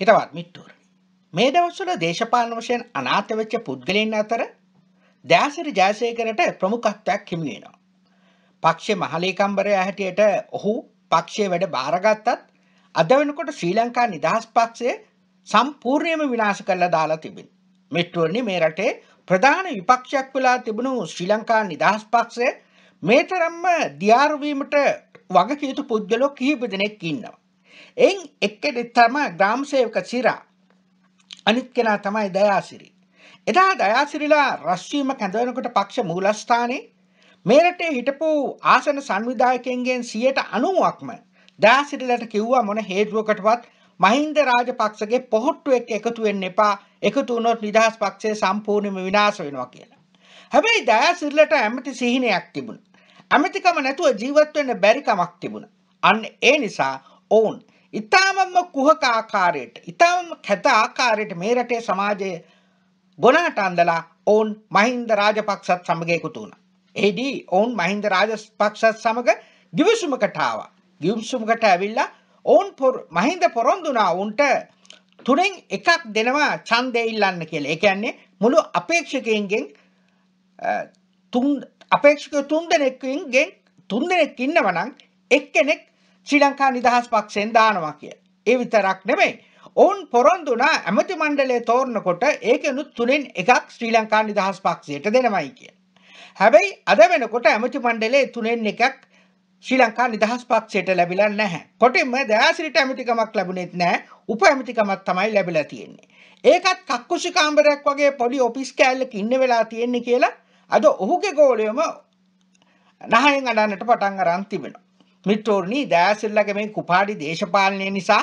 හිතවත් මිත්තුවරණි. මේ දවස්වල දේශපාලන වශයෙන් අනාථ වෙච්ච පුද්ගලයන් අතර දයාසිරි ජයසේකරට ප්‍රමුඛත්වයක් හිමි වෙනවා. පක්ෂයේ මහලේකම්වරයා හැටියට ඔහු පක්ෂයේ වැඩ බාරගත්තත් අද වෙනකොට ශ්‍රී ලංකා නිදහස් පක්ෂය සම්පූර්ණයෙන්ම විනාශ කරලා දාලා තිබෙනවා. මිත්තුවරණි මේ රටේ ප්‍රධාන විපක්ෂයක් වෙලා තිබුණු ශ්‍රී ලංකා නිදහස් පක්ෂය මේ තරම්ම දියාරු වීමට වගකීතු පුද්ගලෝ කිහිප දෙනෙක් ඉන්නවා. එන් එක්කෙනෙක් තමයි ග්‍රාමසේවක සිරා. අනිත් කෙනා තමයි දයාසිරි. එදා දයාසිරිලා රස්වීම කැඳවනකොට පක්ෂ මූලස්ථානයේ මේ රටේ හිටපු ආසන සංවිධායකයන්ගෙන් 90%ක්ම දයාසිරිලට කිව්වා මොන හේතුවකටවත් මහින්ද රාජපක්ෂගේ පොහොට්ටුවෙක් එකතු වෙන්න එපා. එකතු වුණොත් නිදහස් පක්ෂය සම්පූර්ණයෙන්ම විනාශ වෙනවා කියලා. හැබැයි දයාසිරිලට ඇමති සිහිනයක් තිබුණා. ඇමතිකම නැතුව ජීවත් වෙන්න බැරි කමක් තිබුණා. අන්න ඒ නිසා ඔවුන් ඉතාමත්ම කුහක ආකාරයට ඉතාම කැත ආකාරයට මේ රටේ සමාජය ගොනාට අන්දලා ඔවුන් මහින්ද රාජපක්ෂත් සමග එකතු වුණා. එෙහිදී ඔවුන් මහින්ද රාජපක්ෂත් සමග ගිවිසුමකට ආවා. ගිවිසුමකට ඇවිල්ලා ඔවුන් මහින්ද පොරොන්දු වුණා උන්ට තුනෙන් එකක් දෙනවා ඡන්දය ඉල්ලන්න කියලා. ඒ කියන්නේ මුළු අපේක්ෂකයන්ගෙන් තුන් අපේක්ෂක තුන් දෙනෙක්ගෙන් තුන් දෙනෙක් ඉන්නවනම් එක්කෙනෙක් ශ්‍රී ලංකා නිදහස් පක්ෂෙන් දානවා කිය. ඒ විතරක් නෙමෙයි. ඔවුන් පොරොන්දුනා ඇමති මණ්ඩලය තෝරනකොට ඒකනුත් තුලින් එකක් ශ්‍රී ලංකා නිදහස් පක්ෂයට දෙනවයි කිය. හැබැයි අද වෙනකොට ඇමති මණ්ඩලේ තුනෙන් එකක් ශ්‍රී ලංකා නිදහස් පක්ෂයට ලැබිලා නැහැ. කොටින්ම දයාසිරිට ඇමතිකමක් ලැබුණෙත් නැහැ. උප ඇමතිකමක් තමයි ලැබිලා තියෙන්නේ. ඒකත් කක්කුසි කාමරයක් වගේ පොඩි ඔෆිස් කෑල්ලක ඉන්න වෙලා තියෙන්නේ කියලා අද ඔහුගේ ගෝලයම නහයෙන් අඩන්නට පටන් අරන් තිබෙනවා. මිත්‍රෝනි දෑසිල්ලගේ මේ කුපාඩි දේශපාලනය නිසා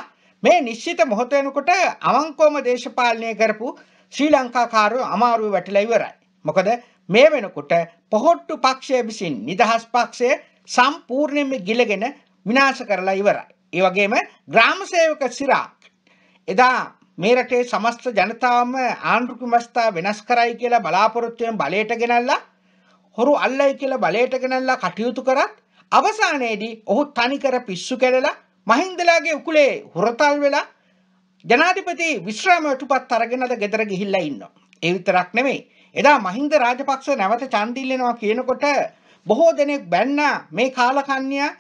මේ නිශ්චිත මොහොත වෙනකොට අවංකවම දේශපාලනය කරපු ශ්‍රී ලංකාකාරයෝ අමාරුවේ වැටිලා ඉවරයි. මොකද මේ වෙනකොට පොහොට්ටු පක්ෂය විසින් නිදහස් පක්ෂය සම්පූර්ණයෙන්ම ගිලගෙන විනාශ කරලා ඉවරයි. ඒ වගේම ග්‍රාම සේවක සිරාක් එදා මේ රටේ සමස්ත ජනතාවම ආණ්ඩු කුමස්ථා වෙනස් කරයි කියලා බලාපොරොත්තුවෙන් බලයට ගෙනල්ලා හොරු අල්ලයි කියලා බලයට ගෙනල්ලා කටයුතු කරත් අවසානයේදී ඔහු තනිකර පිස්සු කැඩලා මහින්දලාගේ උකුලේ හුරතල් වෙලා ජනාධිපති විශ්‍රාමයටපත් අරගෙනද ගෙදර ගිහිල්ලා ඉන්නවා. ඒ විතරක් නෙමෙයි. එදා මහින්ද රාජපක්ෂ නැවත ඡන්දිල්ලෙනවා කියනකොට බොහෝ දෙනෙක් බැන්නා මේ කාලකන්‍යා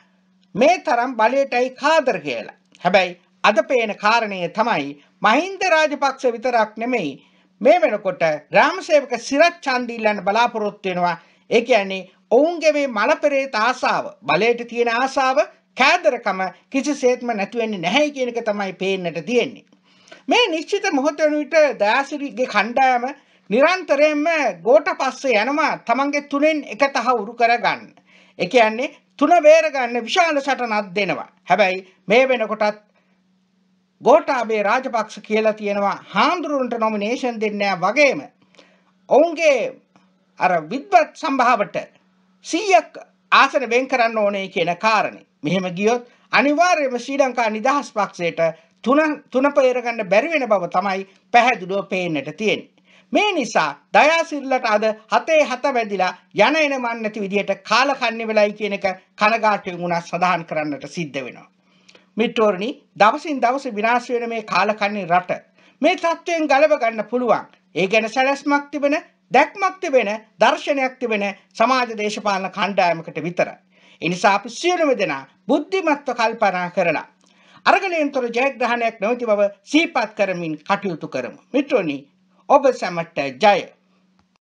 මේ තරම් බලයටයි කාදර කියලා. හැබැයි අද පේන කාරණය තමයි මහින්ද රාජපක්ෂ විතරක් නෙමෙයි මේ වෙනකොට රාමසේවක සිරත් ඡන්දිල්ලන්න බලාපොරොත්තු වෙනවා. ඒ කියන්නේ ඔවුන්ගේ මේ මලපෙරේත ආසාව බලයට තියෙන ආසාව කෑදරකම කිසිසේත්ම නැතිවෙන්නේ නැහැ කියන එක තමයි පේන්නට තියෙන්නේ. මේ නිශ්චිත මොහොත වෙන විට දයාසිරිගේ කණ්ඩායම නිරන්තරයෙන්ම ගෝට පස්සේ යනවා තමන්ගේ තුනෙන් එක තහවුරු කරගන්න. ඒ කියන්නේ තුන බේරගන්න විශාල සටනක් දෙනවා. හැබැයි මේ වෙනකොටත් ගෝටාබේ රාජපක්ෂ කියලා තියෙනවා හාමුදුරුවන්ට නොමිනේෂන් දෙන්නේ වගේම ඔවුන්ගේ අර විද්වත් සම්භාවට සීයක් ආසන වෙන් කරන්න ඕනේ කියන කාරණේ. මෙහෙම ගියොත් අනිවාර්යයෙන්ම ශ්‍රී ලංකා නිදහස් පක්ෂයට තුන තුන පෙරගන්න බැරි වෙන බව තමයි පැහැදිලිව පේන්නට තියෙන්නේ. මේ නිසා දයාසිල්ලට අද හතේ හත වැදිලා යන එන මන් නැති විදියට කාලකන්ණි වෙලයි කියන එක කනගාටුවෙන් උනා සදාහන් කරන්නට සිද්ධ වෙනවා. මිත්‍රෝරණි දවසින් දවස විනාශ වෙන මේ කාලකන්ණි රට මේ තත්ත්වයෙන් ගලව ගන්න පුළුවන්. ඒ ගැන සැලැස්මක් තිබෙන දැක්මක් තිබෙන දර්ශනයක් තිබෙන සමාජ දේශපාලන කණ්ඩායමකට විතරයි. එනිසා අපි සියලුම දෙනා බුද්ධිමත්ව කල්පනා කරලා අරගලයන්තර ජයග්‍රහණයක් නොවති බව සීපත් කරමින් කටයුතු කරමු. මිත්‍රෝනි ඔබ සැමට ජය!